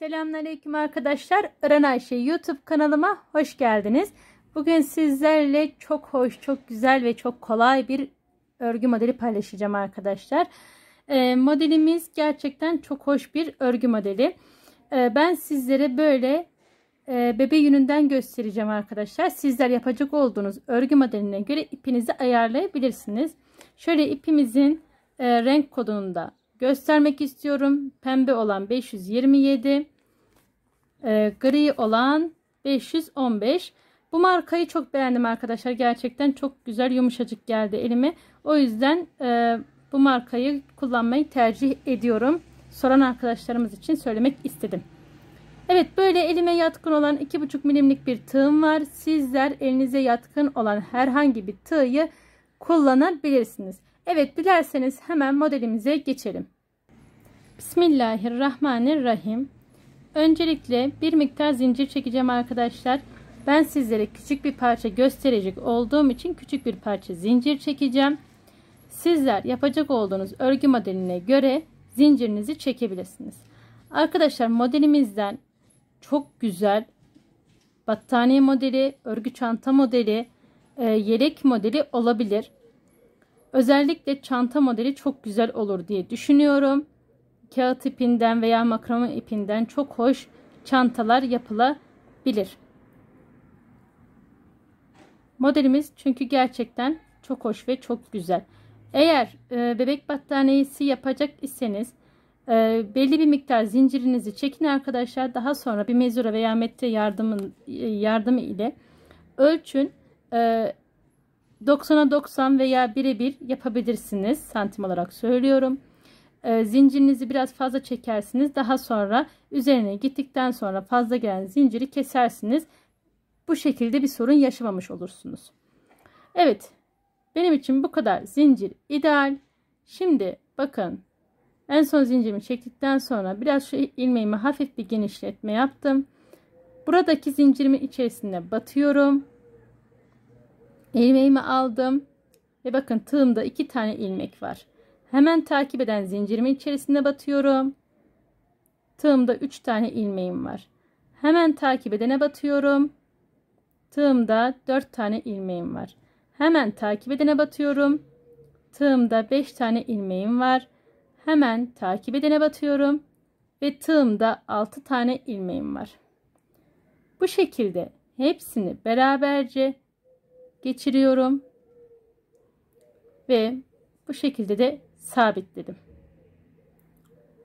Selamünaleyküm arkadaşlar. Ören Ayşe YouTube kanalıma hoş geldiniz. Bugün sizlerle çok hoş, çok güzel ve çok kolay bir örgü modeli paylaşacağım arkadaşlar. E, modelimiz gerçekten çok hoş bir örgü modeli. E, ben sizlere böyle e, bebe yününden göstereceğim arkadaşlar. Sizler yapacak olduğunuz örgü modeline göre ipinizi ayarlayabilirsiniz. Şöyle ipimizin e, renk kodunu da göstermek istiyorum. Pembe olan 527, e, gri olan 515. Bu markayı çok beğendim arkadaşlar. Gerçekten çok güzel yumuşacık geldi elime. O yüzden e, bu markayı kullanmayı tercih ediyorum. Soran arkadaşlarımız için söylemek istedim. Evet böyle elime yatkın olan 2,5 milimlik bir tığım var. Sizler elinize yatkın olan herhangi bir tığı kullanabilirsiniz. Evet dilerseniz hemen modelimize geçelim. Bismillahirrahmanirrahim. Öncelikle bir miktar zincir çekeceğim arkadaşlar. Ben sizlere küçük bir parça gösterecek olduğum için küçük bir parça zincir çekeceğim. Sizler yapacak olduğunuz örgü modeline göre zincirinizi çekebilirsiniz. Arkadaşlar modelimizden çok güzel battaniye modeli, örgü çanta modeli, e, yelek modeli olabilir. Özellikle çanta modeli çok güzel olur diye düşünüyorum kağıt ipinden veya makrame ipinden çok hoş çantalar yapılabilir. Modelimiz çünkü gerçekten çok hoş ve çok güzel. Eğer e, bebek battaniyesi yapacak iseniz e, belli bir miktar zincirinizi çekin arkadaşlar. Daha sonra bir mezura veya metre yardımın e, yardımı ile ölçün. E, 90'a 90 veya birebir yapabilirsiniz. Santim olarak söylüyorum e, zincirinizi biraz fazla çekersiniz. Daha sonra üzerine gittikten sonra fazla gelen zinciri kesersiniz. Bu şekilde bir sorun yaşamamış olursunuz. Evet benim için bu kadar zincir ideal. Şimdi bakın en son zincirimi çektikten sonra biraz şu ilmeğimi hafif bir genişletme yaptım. Buradaki zincirimi içerisine batıyorum. Ilmeğimi aldım. Ve bakın tığımda iki tane ilmek var. Hemen takip eden zincirimin içerisine batıyorum. Tığımda 3 tane ilmeğim var. Hemen takip edene batıyorum. Tığımda 4 tane ilmeğim var. Hemen takip edene batıyorum. Tığımda 5 tane ilmeğim var. Hemen takip edene batıyorum. Ve tığımda 6 tane ilmeğim var. Bu şekilde hepsini beraberce geçiriyorum. Ve bu şekilde de sabitledim.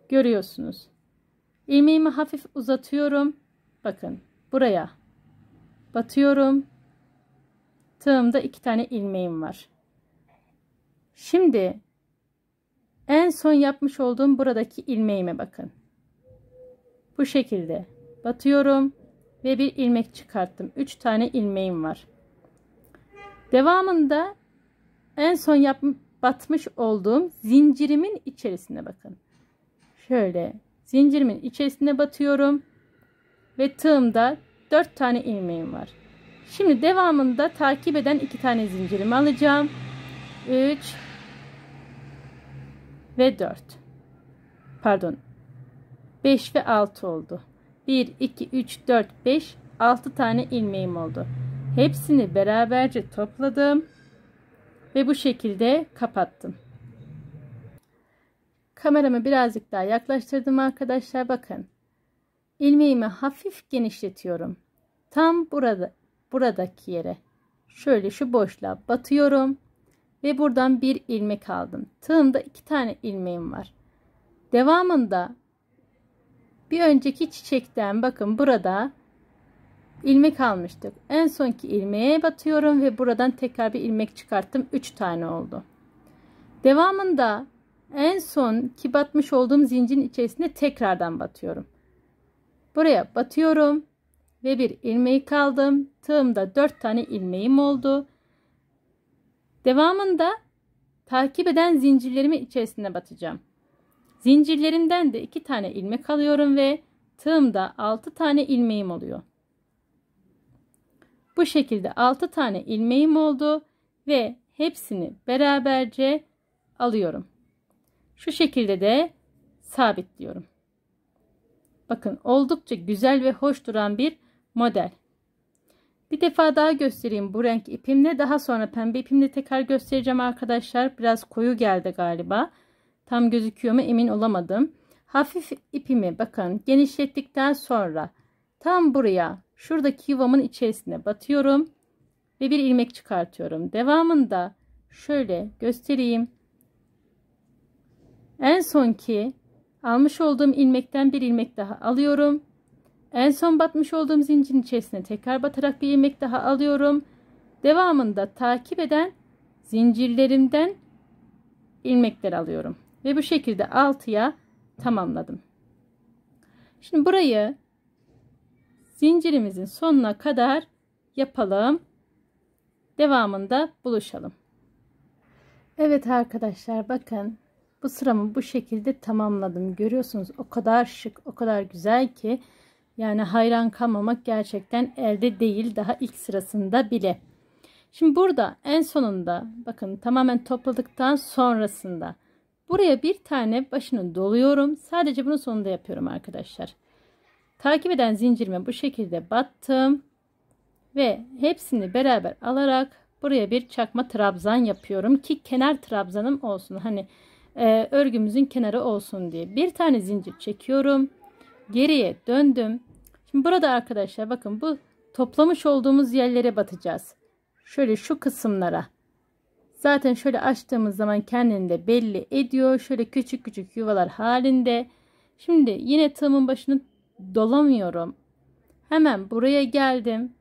Görüyorsunuz. İlmeğimi hafif uzatıyorum. Bakın buraya batıyorum. Tığımda iki tane ilmeğim var. Şimdi en son yapmış olduğum buradaki ilmeğime bakın. Bu şekilde batıyorum ve bir ilmek çıkarttım. Üç tane ilmeğim var. Devamında en son yapmış batmış olduğum zincirimin içerisine bakın. Şöyle zincirimin içerisine batıyorum ve tığımda 4 tane ilmeğim var. Şimdi devamında takip eden 2 tane zincirimi alacağım. 3 ve 4. Pardon. 5 ve 6 oldu. 1 2 3 4 5 6 tane ilmeğim oldu. Hepsini beraberce topladım ve bu şekilde kapattım. Kameramı birazcık daha yaklaştırdım arkadaşlar. Bakın. ilmeğimi hafif genişletiyorum. Tam burada buradaki yere şöyle şu boşluğa batıyorum ve buradan bir ilmek aldım. Tığımda iki tane ilmeğim var. Devamında bir önceki çiçekten bakın burada ilmek almıştık. En sonki ilmeğe batıyorum ve buradan tekrar bir ilmek çıkarttım. 3 tane oldu. Devamında en son ki batmış olduğum zincirin içerisinde tekrardan batıyorum. Buraya batıyorum ve bir ilmeği kaldım. Tığımda 4 tane ilmeğim oldu. Devamında takip eden zincirlerimi içerisine batacağım. Zincirlerimden de 2 tane ilmek alıyorum ve tığımda 6 tane ilmeğim oluyor. Bu şekilde 6 tane ilmeğim oldu ve hepsini beraberce alıyorum. Şu şekilde de sabitliyorum. Bakın oldukça güzel ve hoş duran bir model. Bir defa daha göstereyim bu renk ipimle. Daha sonra pembe ipimle tekrar göstereceğim arkadaşlar. Biraz koyu geldi galiba. Tam gözüküyor mu emin olamadım. Hafif ipimi bakın genişlettikten sonra tam buraya Şuradaki yuvamın içerisine batıyorum. Ve bir ilmek çıkartıyorum. Devamında şöyle göstereyim. En son ki almış olduğum ilmekten bir ilmek daha alıyorum. En son batmış olduğum zincirin içerisine tekrar batarak bir ilmek daha alıyorum. Devamında takip eden zincirlerimden ilmekler alıyorum. Ve bu şekilde 6'ya tamamladım. Şimdi burayı zincirimizin sonuna kadar yapalım. Devamında buluşalım. Evet arkadaşlar bakın bu sıramı bu şekilde tamamladım. Görüyorsunuz o kadar şık o kadar güzel ki yani hayran kalmamak gerçekten elde değil daha ilk sırasında bile. Şimdi burada en sonunda bakın tamamen topladıktan sonrasında buraya bir tane başını doluyorum. Sadece bunu sonunda yapıyorum arkadaşlar. Takip eden zincirime bu şekilde battım. Ve hepsini beraber alarak buraya bir çakma trabzan yapıyorum ki kenar trabzanım olsun. Hani e, örgümüzün kenarı olsun diye. Bir tane zincir çekiyorum. Geriye döndüm. Şimdi burada arkadaşlar bakın bu toplamış olduğumuz yerlere batacağız. Şöyle şu kısımlara. Zaten şöyle açtığımız zaman kendinde belli ediyor. Şöyle küçük küçük yuvalar halinde. Şimdi yine tığımın başını dolamıyorum. Hemen buraya geldim.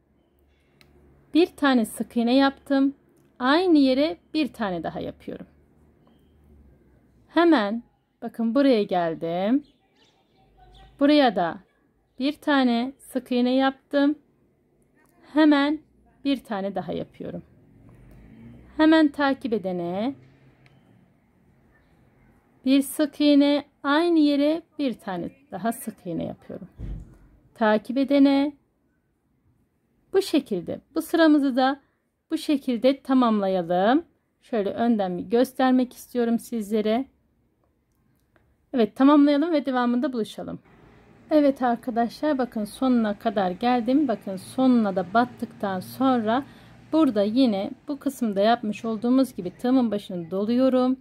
Bir tane sık iğne yaptım. Aynı yere bir tane daha yapıyorum. Hemen bakın buraya geldim. Buraya da bir tane sık iğne yaptım. Hemen bir tane daha yapıyorum. Hemen takip edene bir sık iğne aynı yere bir tane daha sık iğne yapıyorum. Takip edene bu şekilde bu sıramızı da bu şekilde tamamlayalım. Şöyle önden bir göstermek istiyorum sizlere. Evet tamamlayalım ve devamında buluşalım. Evet arkadaşlar bakın sonuna kadar geldim. Bakın sonuna da battıktan sonra burada yine bu kısımda yapmış olduğumuz gibi tığımın başını doluyorum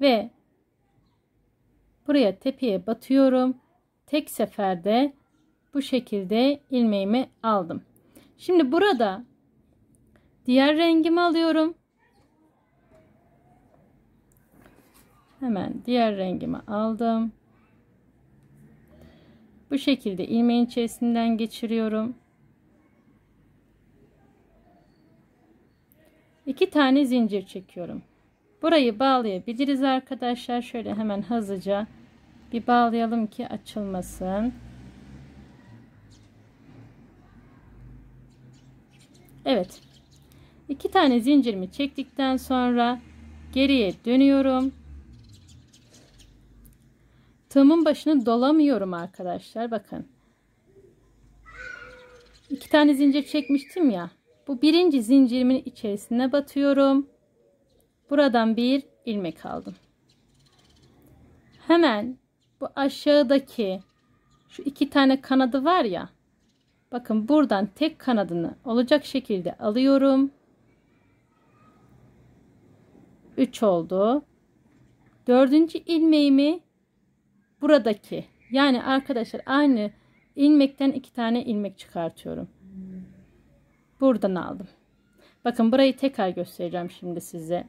ve buraya tepeye batıyorum tek seferde bu şekilde ilmeğimi aldım. Şimdi burada diğer rengimi alıyorum. Hemen diğer rengimi aldım. Bu şekilde ilmeğin içerisinden geçiriyorum. İki tane zincir çekiyorum. Burayı bağlayabiliriz arkadaşlar. Şöyle hemen hızlıca bir bağlayalım ki açılmasın Evet iki tane zincirimi çektikten sonra geriye dönüyorum tığımın başını dolamıyorum arkadaşlar bakın iki tane zincir çekmiştim ya bu birinci zincirimin içerisine batıyorum buradan bir ilmek aldım hemen bu aşağıdaki şu iki tane kanadı var ya bakın buradan tek kanadını olacak şekilde alıyorum 3 oldu dördüncü ilmeğimi buradaki yani arkadaşlar aynı ilmekten iki tane ilmek çıkartıyorum buradan aldım bakın burayı tekrar göstereceğim şimdi size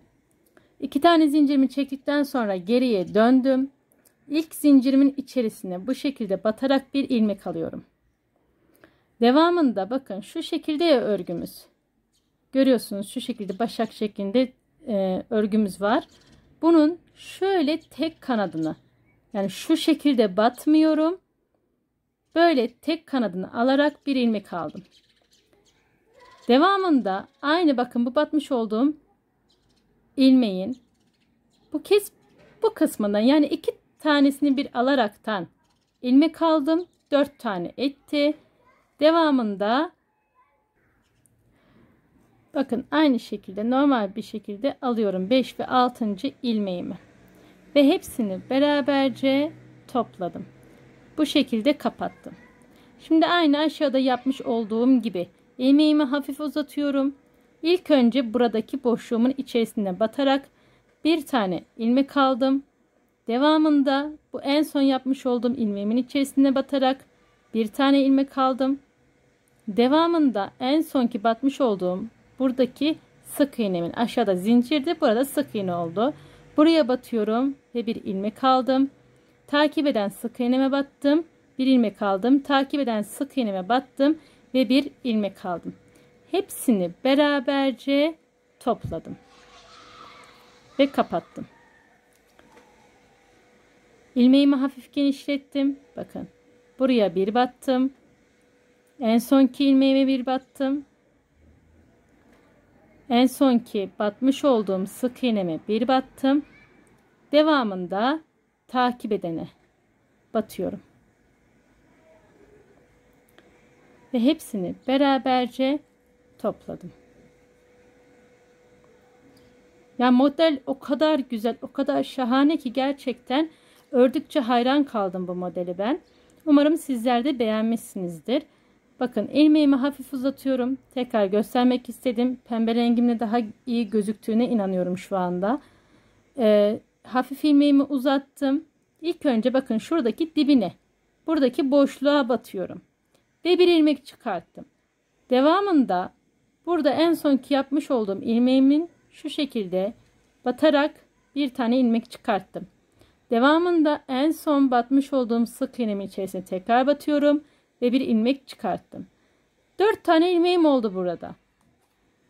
iki tane zincirimi çektikten sonra geriye döndüm ilk zincirimin içerisine bu şekilde batarak bir ilmek alıyorum. Devamında bakın şu şekilde ya örgümüz. Görüyorsunuz şu şekilde başak şeklinde e, örgümüz var. Bunun şöyle tek kanadını yani şu şekilde batmıyorum. Böyle tek kanadını alarak bir ilmek aldım. Devamında aynı bakın bu batmış olduğum ilmeğin bu kes bu kısmından yani iki tanesini bir alaraktan ilmek aldım. 4 tane etti. Devamında bakın aynı şekilde normal bir şekilde alıyorum 5 ve 6. ilmeğimi. Ve hepsini beraberce topladım. Bu şekilde kapattım. Şimdi aynı aşağıda yapmış olduğum gibi ilmeğimi hafif uzatıyorum. İlk önce buradaki boşluğumun içerisine batarak bir tane ilmek aldım. Devamında bu en son yapmış olduğum ilmeğimin içerisine batarak bir tane ilmek aldım. Devamında en sonki batmış olduğum buradaki sık iğnemin aşağıda zincirdi. Burada sık iğne oldu. Buraya batıyorum ve bir ilmek aldım. Takip eden sık iğneme battım. Bir ilmek aldım. Takip eden sık iğneme battım ve bir ilmek aldım. Hepsini beraberce topladım ve kapattım ilmeğimi hafif genişlettim. Bakın buraya bir battım. En sonki ilmeğime bir battım. En sonki batmış olduğum sık iğneme bir battım. Devamında takip edene batıyorum. Ve hepsini beraberce topladım. Ya model o kadar güzel, o kadar şahane ki gerçekten Ördükçe hayran kaldım bu modeli ben. Umarım sizler de beğenmişsinizdir. Bakın ilmeğimi hafif uzatıyorum. Tekrar göstermek istedim. Pembe rengimle daha iyi gözüktüğüne inanıyorum şu anda. Ee, hafif ilmeğimi uzattım. İlk önce bakın şuradaki dibine. Buradaki boşluğa batıyorum. Ve bir ilmek çıkarttım. Devamında burada en sonki yapmış olduğum ilmeğimin şu şekilde batarak bir tane ilmek çıkarttım. Devamında en son batmış olduğum sık iğnemin içerisine tekrar batıyorum ve bir ilmek çıkarttım. 4 tane ilmeğim oldu burada.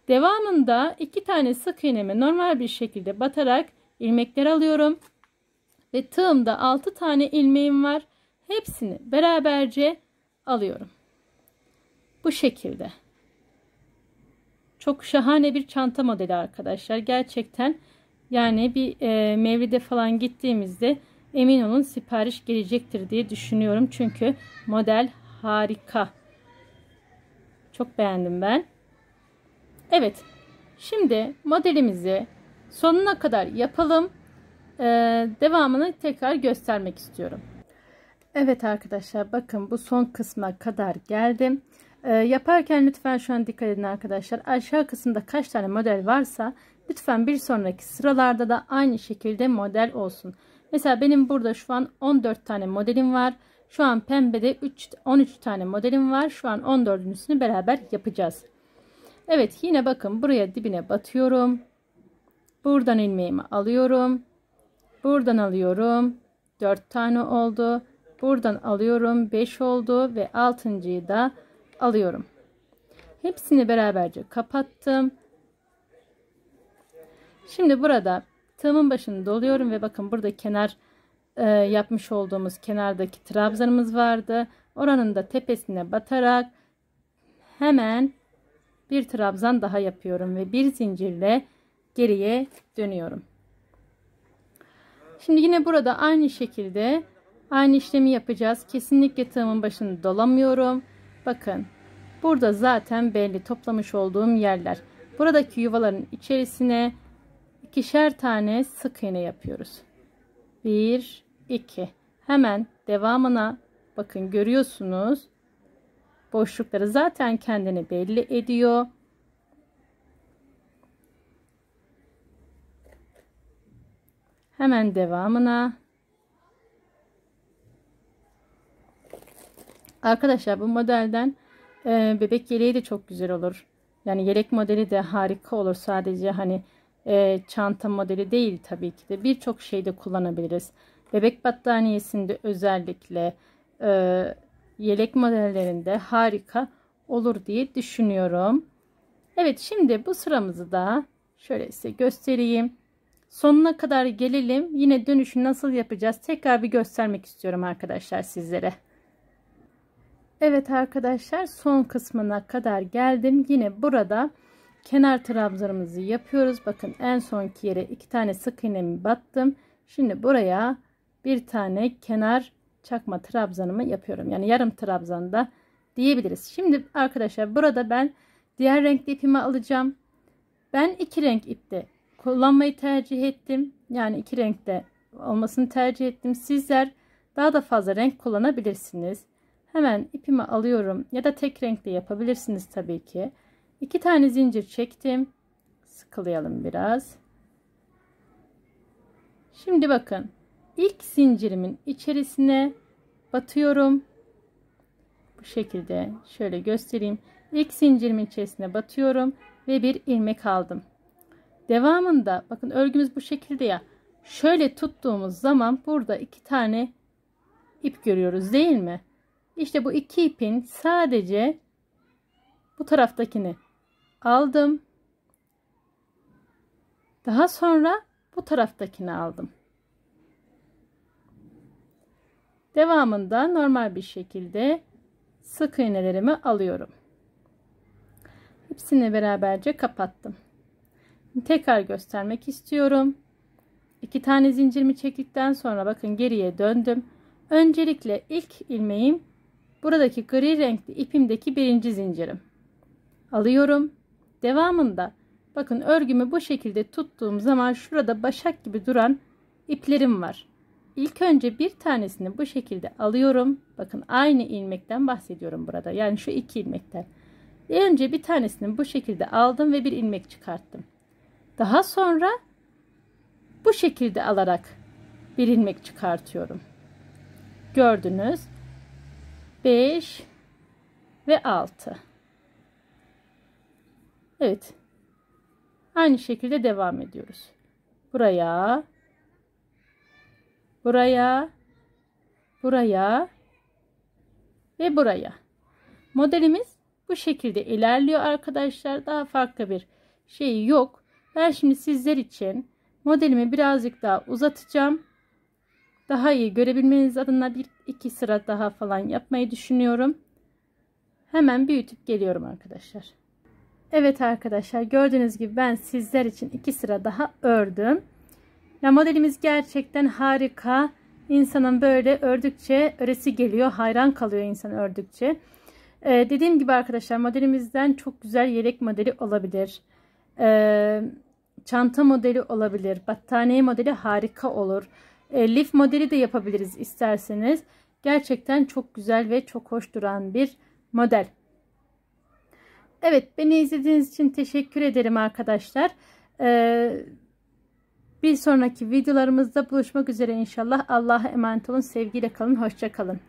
Devamında 2 tane sık iğnemi normal bir şekilde batarak ilmekler alıyorum. Ve tığımda 6 tane ilmeğim var. Hepsini beraberce alıyorum. Bu şekilde. Çok şahane bir çanta modeli arkadaşlar. Gerçekten yani bir e, mevlide falan gittiğimizde emin olun sipariş gelecektir diye düşünüyorum. Çünkü model harika. Çok beğendim ben. Evet. Şimdi modelimizi sonuna kadar yapalım. Ee, devamını tekrar göstermek istiyorum. Evet arkadaşlar bakın bu son kısma kadar geldim. Ee, yaparken lütfen şu an dikkat edin arkadaşlar. Aşağı kısımda kaç tane model varsa Lütfen bir sonraki sıralarda da aynı şekilde model olsun. Mesela benim burada şu an 14 tane modelim var. Şu an pembede 3, 13 tane modelim var. Şu an 14.sünü beraber yapacağız. Evet yine bakın buraya dibine batıyorum. Buradan ilmeğimi alıyorum. Buradan alıyorum. 4 tane oldu. Buradan alıyorum 5 oldu ve 6.yı da alıyorum. Hepsini beraberce kapattım. Şimdi burada tığımın başını doluyorum ve bakın burada kenar e, yapmış olduğumuz kenardaki trabzanımız vardı. Oranın da tepesine batarak hemen bir trabzan daha yapıyorum ve bir zincirle geriye dönüyorum. Şimdi yine burada aynı şekilde aynı işlemi yapacağız. Kesinlikle tığımın başını dolamıyorum. Bakın burada zaten belli toplamış olduğum yerler. Buradaki yuvaların içerisine ikişer tane sık iğne yapıyoruz. 1 2 hemen devamına bakın görüyorsunuz. Boşlukları zaten kendini belli ediyor. Hemen devamına. Arkadaşlar bu modelden e, bebek yeleği de çok güzel olur. Yani yelek modeli de harika olur. Sadece hani e, çanta modeli değil tabii ki de birçok şeyde kullanabiliriz. Bebek battaniyesinde özellikle e, yelek modellerinde harika olur diye düşünüyorum. Evet şimdi bu sıramızı da şöyle size göstereyim. Sonuna kadar gelelim. Yine dönüşü nasıl yapacağız tekrar bir göstermek istiyorum arkadaşlar sizlere. Evet arkadaşlar son kısmına kadar geldim. Yine burada kenar trabzanımızı yapıyoruz. Bakın en sonki yere iki tane sık iğnemi battım. Şimdi buraya bir tane kenar çakma trabzanımı yapıyorum. Yani yarım trabzanda diyebiliriz. Şimdi arkadaşlar burada ben diğer renkli ipimi alacağım. Ben iki renk ipte kullanmayı tercih ettim. Yani iki renkte olmasını tercih ettim. Sizler daha da fazla renk kullanabilirsiniz. Hemen ipimi alıyorum ya da tek renkli yapabilirsiniz tabii ki. 2 tane zincir çektim. Sıkılayalım biraz. Şimdi bakın. ilk zincirimin içerisine batıyorum. Bu şekilde şöyle göstereyim. İlk zincirimin içerisine batıyorum ve bir ilmek aldım. Devamında bakın örgümüz bu şekilde ya. Şöyle tuttuğumuz zaman burada iki tane ip görüyoruz değil mi? İşte bu iki ipin sadece bu taraftakini aldım. Daha sonra bu taraftakini aldım. Devamında normal bir şekilde sık iğnelerimi alıyorum. Hepsini beraberce kapattım. Tekrar göstermek istiyorum. İki tane zincirimi çektikten sonra bakın geriye döndüm. Öncelikle ilk ilmeğim buradaki gri renkli ipimdeki birinci zincirim. Alıyorum. Devamında bakın örgümü bu şekilde tuttuğum zaman şurada başak gibi duran iplerim var. İlk önce bir tanesini bu şekilde alıyorum. Bakın aynı ilmekten bahsediyorum burada. Yani şu iki ilmekten. Önce bir tanesini bu şekilde aldım ve bir ilmek çıkarttım. Daha sonra bu şekilde alarak bir ilmek çıkartıyorum. Gördünüz. 5 ve 6. Evet. Aynı şekilde devam ediyoruz. Buraya, buraya, buraya ve buraya. Modelimiz bu şekilde ilerliyor arkadaşlar. Daha farklı bir şey yok. Ben şimdi sizler için modelimi birazcık daha uzatacağım. Daha iyi görebilmeniz adına bir iki sıra daha falan yapmayı düşünüyorum. Hemen büyütüp geliyorum arkadaşlar. Evet arkadaşlar gördüğünüz gibi ben sizler için iki sıra daha ördüm. Ya modelimiz gerçekten harika. İnsanın böyle ördükçe öresi geliyor. Hayran kalıyor insan ördükçe. Ee, dediğim gibi arkadaşlar modelimizden çok güzel yelek modeli olabilir. Ee, çanta modeli olabilir. Battaniye modeli harika olur. Ee, lif modeli de yapabiliriz isterseniz. Gerçekten çok güzel ve çok hoş duran bir model. Evet beni izlediğiniz için teşekkür ederim arkadaşlar. Ee, bir sonraki videolarımızda buluşmak üzere inşallah. Allah'a emanet olun. Sevgiyle kalın. Hoşça kalın.